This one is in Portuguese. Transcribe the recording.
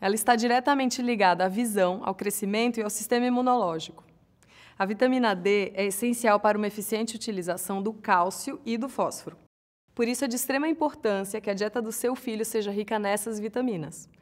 Ela está diretamente ligada à visão, ao crescimento e ao sistema imunológico. A vitamina D é essencial para uma eficiente utilização do cálcio e do fósforo. Por isso é de extrema importância que a dieta do seu filho seja rica nessas vitaminas.